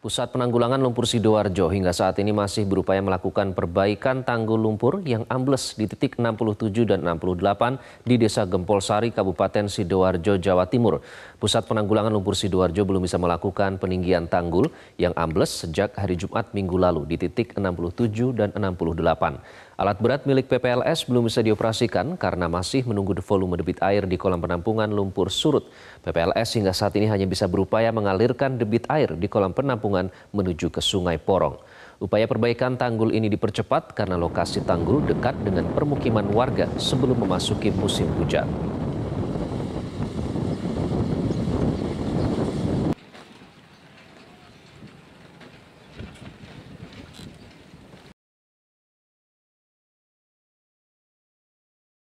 Pusat Penanggulangan Lumpur Sidoarjo hingga saat ini masih berupaya melakukan perbaikan tanggul lumpur yang ambles di titik 67 dan 68 di Desa Gempol Sari, Kabupaten Sidoarjo, Jawa Timur. Pusat Penanggulangan Lumpur Sidoarjo belum bisa melakukan peninggian tanggul yang ambles sejak hari Jumat minggu lalu di titik 67 dan 68. Alat berat milik PPLS belum bisa dioperasikan karena masih menunggu volume debit air di kolam penampungan lumpur surut. PPLS hingga saat ini hanya bisa berupaya mengalirkan debit air di kolam penampungan penampungan menuju ke Sungai Porong. Upaya perbaikan tanggul ini dipercepat karena lokasi tanggul dekat dengan permukiman warga sebelum memasuki musim hujan.